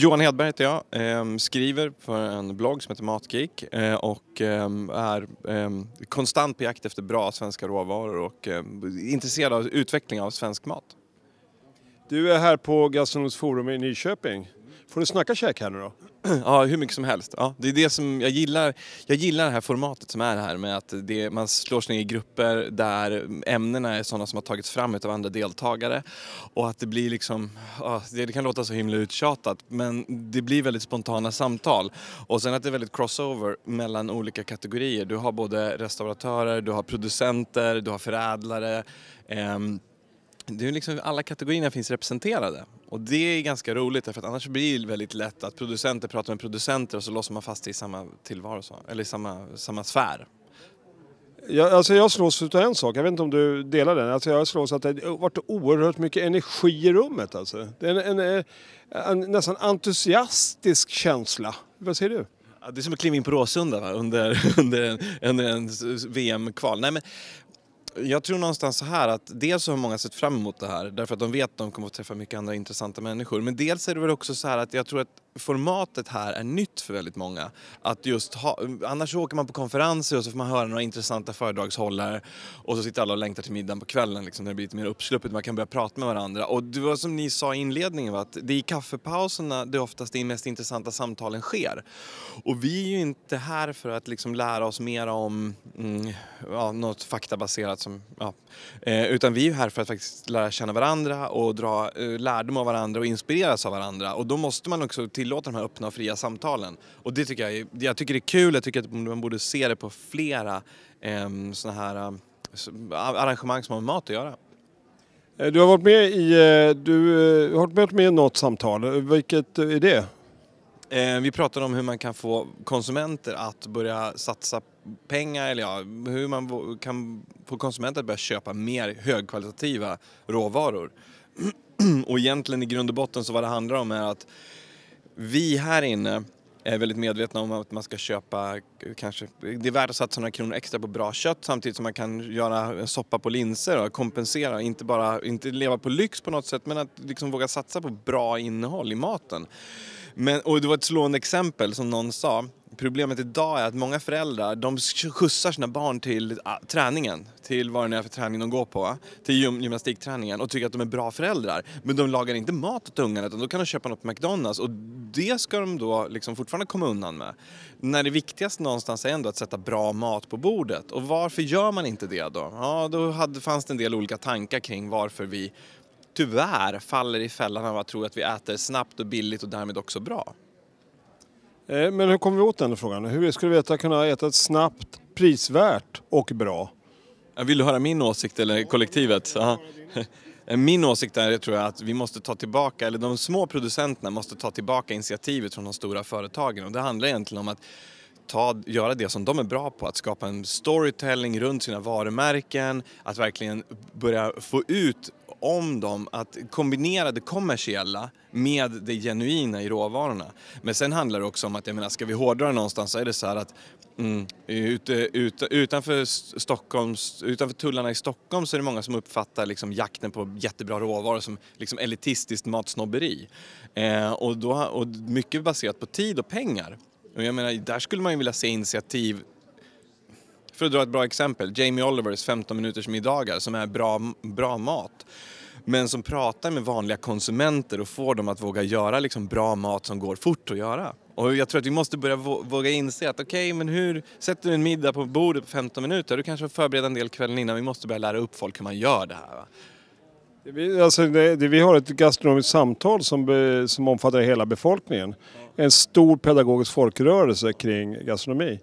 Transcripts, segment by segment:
Johan Hedberg heter jag, ehm, skriver för en blogg som heter Matgeek eh, och ehm, är ehm, konstant på jakt efter bra svenska råvaror och intresserad av utveckling av svensk mat. Du är här på Gastronomiskt Forum i Nyköping. Får du snacka käk här nu då? Ja, hur mycket som helst. Ja, det är det som jag gillar. Jag gillar det här formatet som är här med att det, man slår sig ner i grupper där ämnena är sådana som har tagits fram av andra deltagare och att det blir liksom, ja, det, kan låta så himla uttjatat men det blir väldigt spontana samtal och sen att det är väldigt crossover mellan olika kategorier. Du har både restauratörer, du har producenter, du har förädlare ehm, det är liksom alla kategorierna finns representerade. Och det är ganska roligt för att annars blir det väldigt lätt att producenter pratar med producenter och så låser man fast i samma tillvaro, eller i samma, samma sfär. Jag, alltså jag slås av en sak, jag vet inte om du delar den. Alltså jag slås att det har varit oerhört mycket energi i rummet. Alltså. Det är en, en, en nästan entusiastisk känsla. Vad säger du? Det är som att kliva in på Råsunda va? under, under en, en VM-kval. Nej, men, jag tror någonstans så här att dels har många sett fram emot det här därför att de vet att de kommer att träffa mycket andra intressanta människor. Men dels är det väl också så här att jag tror att formatet här är nytt för väldigt många. Att just ha, annars åker man på konferenser och så får man höra några intressanta föredragshållare och så sitter alla och längtar till middagen på kvällen liksom, när det blir lite mer uppsluppet. Man kan börja prata med varandra. Och det var som ni sa i inledningen va? att det är i kaffepauserna det oftast de mest intressanta samtalen sker. Och vi är ju inte här för att liksom lära oss mer om mm, ja, något faktabaserat som, ja. Eh, utan vi är ju här för att faktiskt lära känna varandra och dra eh, lärdom av varandra och inspireras av varandra. Och då måste man också tillåta de här öppna och fria samtalen. Och det tycker jag, är, jag tycker det är kul, jag tycker att man borde se det på flera ehm, eh, sådana här arrangemang som har med mat att göra. Eh, du har varit med i, eh, du eh, har varit med i något samtal, vilket är det? Eh, vi pratade om hur man kan få konsumenter att börja satsa pengar, eller ja, hur man kan få konsumenter att börja köpa mer högkvalitativa råvaror. Och egentligen i grund och botten så vad det handlar om är att vi här inne är väldigt medvetna om att man ska köpa kanske, det är värt att satsa några kronor extra på bra kött samtidigt som man kan göra en soppa på linser och kompensera, inte bara, inte leva på lyx på något sätt men att liksom våga satsa på bra innehåll i maten. Men, och det var ett slående exempel som någon sa. Problemet idag är att många föräldrar de skjutsar sina barn till ah, träningen, till vad det är för träning de går på, till gym gymnastikträningen och tycker att de är bra föräldrar. Men de lagar inte mat åt ungarna utan då kan de köpa något på McDonalds och det ska de då liksom fortfarande komma undan med. När det viktigaste någonstans är ändå att sätta bra mat på bordet. Och varför gör man inte det då? Ja, då hade, fanns det en del olika tankar kring varför vi tyvärr faller i fällan av att tro att vi äter snabbt och billigt och därmed också bra. Eh, men hur kommer vi åt den frågan? Hur skulle vi kunna äta snabbt, prisvärt och bra? Vill du höra min åsikt eller kollektivet? Aha. Eh, min åsikt är tror jag, att vi måste ta tillbaka, eller de små producenterna måste ta tillbaka initiativet från de stora företagen och det handlar egentligen om att ta, göra det som de är bra på, att skapa en storytelling runt sina varumärken, att verkligen börja få ut om dem att kombinera det kommersiella med det genuina i råvarorna. Men sen handlar det också om att, jag menar, ska vi hårdra någonstans så är det så här att mm, ut, ut, utanför, Stockholms, utanför tullarna i Stockholm så är det många som uppfattar liksom jakten på jättebra råvaror som liksom elitistiskt matsnobberi. Eh, och, då, och mycket baserat på tid och pengar. Och jag menar, där skulle man ju vilja se initiativ för att dra ett bra exempel, Jamie Olivers 15 minuters middagar som är bra, bra mat men som pratar med vanliga konsumenter och får dem att våga göra liksom bra mat som går fort att göra. Och jag tror att vi måste börja våga inse att okej, okay, men hur sätter du en middag på bordet på 15 minuter? Du kanske förbereder en del kvällen innan. Vi måste börja lära upp folk hur man gör det här. Va? Vi, alltså det, det, vi har ett gastronomiskt samtal som, be, som omfattar hela befolkningen. En stor pedagogisk folkrörelse kring gastronomi.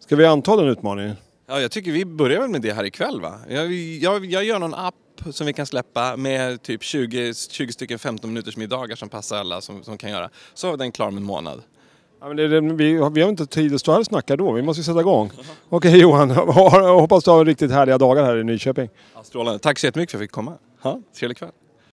Ska vi anta den utmaningen? Ja, jag tycker vi börjar väl med det här ikväll va? Jag, jag, jag gör någon app som vi kan släppa med typ 20, 20 stycken 15 minuters middagar som passar alla som, som kan göra. Så är den klar om en månad. Ja, men det, det, vi, har, vi har inte tid att stå här och snacka då, vi måste sätta igång. Okej Johan, hoppas du har riktigt härliga dagar här i Nyköping. Ja, strålande, tack så jättemycket för att jag fick komma. Ha, trevlig kväll.